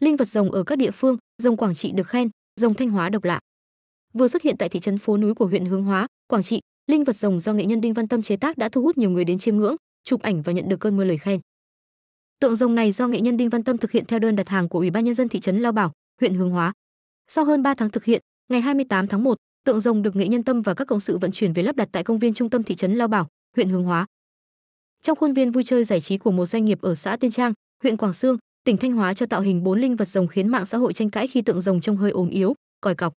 Linh vật rồng ở các địa phương, rồng Quảng Trị được khen, rồng Thanh Hóa độc lạ. Vừa xuất hiện tại thị trấn phố núi của huyện Hướng Hóa, Quảng Trị, linh vật rồng do nghệ nhân Đinh Văn Tâm chế tác đã thu hút nhiều người đến chiêm ngưỡng, chụp ảnh và nhận được cơn mưa lời khen. Tượng rồng này do nghệ nhân Đinh Văn Tâm thực hiện theo đơn đặt hàng của Ủy ban nhân dân thị trấn Lao Bảo, huyện Hướng Hóa. Sau hơn 3 tháng thực hiện, ngày 28 tháng 1, tượng rồng được nghệ nhân Tâm và các cộng sự vận chuyển về lắp đặt tại công viên trung tâm thị trấn Lao Bảo, huyện Hướng Hóa. Trong khuôn viên vui chơi giải trí của một doanh nghiệp ở xã Tiên Trang, huyện Quảng Sương, Tỉnh Thanh Hóa cho tạo hình bốn linh vật rồng khiến mạng xã hội tranh cãi khi tượng rồng trông hơi ốm yếu, còi cọc.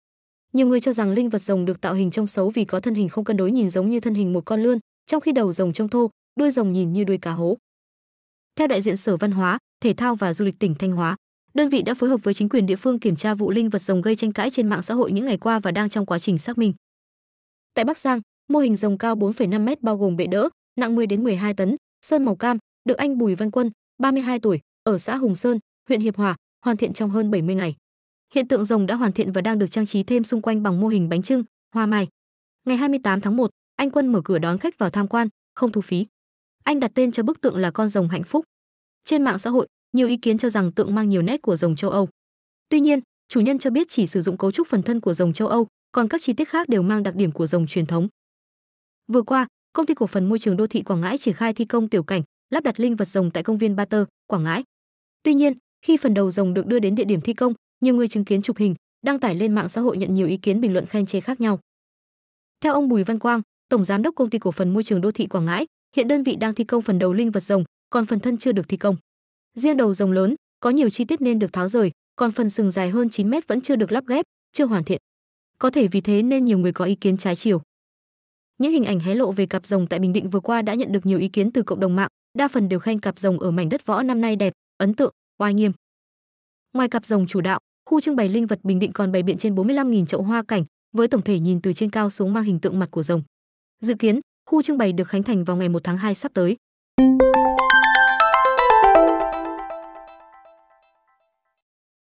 Nhiều người cho rằng linh vật rồng được tạo hình trông xấu vì có thân hình không cân đối nhìn giống như thân hình một con lươn, trong khi đầu rồng trông thô, đuôi rồng nhìn như đuôi cá hố. Theo đại diện Sở Văn hóa, Thể thao và Du lịch tỉnh Thanh Hóa, đơn vị đã phối hợp với chính quyền địa phương kiểm tra vụ linh vật rồng gây tranh cãi trên mạng xã hội những ngày qua và đang trong quá trình xác minh. Tại Bắc Giang, mô hình rồng cao 4,5 m bao gồm bệ đỡ, nặng 10 đến 12 tấn, sơn màu cam, được anh Bùi Văn Quân, 32 tuổi, ở xã Hùng Sơn, huyện Hiệp Hòa, hoàn thiện trong hơn 70 ngày. Hiện tượng rồng đã hoàn thiện và đang được trang trí thêm xung quanh bằng mô hình bánh trưng, hoa mai. Ngày 28 tháng 1, anh Quân mở cửa đón khách vào tham quan, không thu phí. Anh đặt tên cho bức tượng là con rồng hạnh phúc. Trên mạng xã hội, nhiều ý kiến cho rằng tượng mang nhiều nét của rồng châu Âu. Tuy nhiên, chủ nhân cho biết chỉ sử dụng cấu trúc phần thân của rồng châu Âu, còn các chi tiết khác đều mang đặc điểm của rồng truyền thống. Vừa qua, công ty cổ phần môi trường đô thị Quảng Ngãi triển khai thi công tiểu cảnh, lắp đặt linh vật rồng tại công viên Ba Tơ, Quảng Ngãi. Tuy nhiên, khi phần đầu rồng được đưa đến địa điểm thi công, nhiều người chứng kiến chụp hình, đăng tải lên mạng xã hội nhận nhiều ý kiến bình luận khen chê khác nhau. Theo ông Bùi Văn Quang, tổng giám đốc công ty cổ phần môi trường đô thị Quảng Ngãi, hiện đơn vị đang thi công phần đầu linh vật rồng, còn phần thân chưa được thi công. Riêng đầu rồng lớn có nhiều chi tiết nên được tháo rời, còn phần sừng dài hơn 9 mét vẫn chưa được lắp ghép, chưa hoàn thiện. Có thể vì thế nên nhiều người có ý kiến trái chiều. Những hình ảnh hé lộ về cặp rồng tại Bình Định vừa qua đã nhận được nhiều ý kiến từ cộng đồng mạng, đa phần đều khen cặp rồng ở mảnh đất võ năm nay đẹp, ấn tượng, oai nghiêm. Ngoài cặp rồng chủ đạo, khu trưng bày linh vật Bình Định còn bày biện trên 45.000 chậu hoa cảnh, với tổng thể nhìn từ trên cao xuống mang hình tượng mặt của rồng. Dự kiến, khu trưng bày được khánh thành vào ngày 1 tháng 2 sắp tới.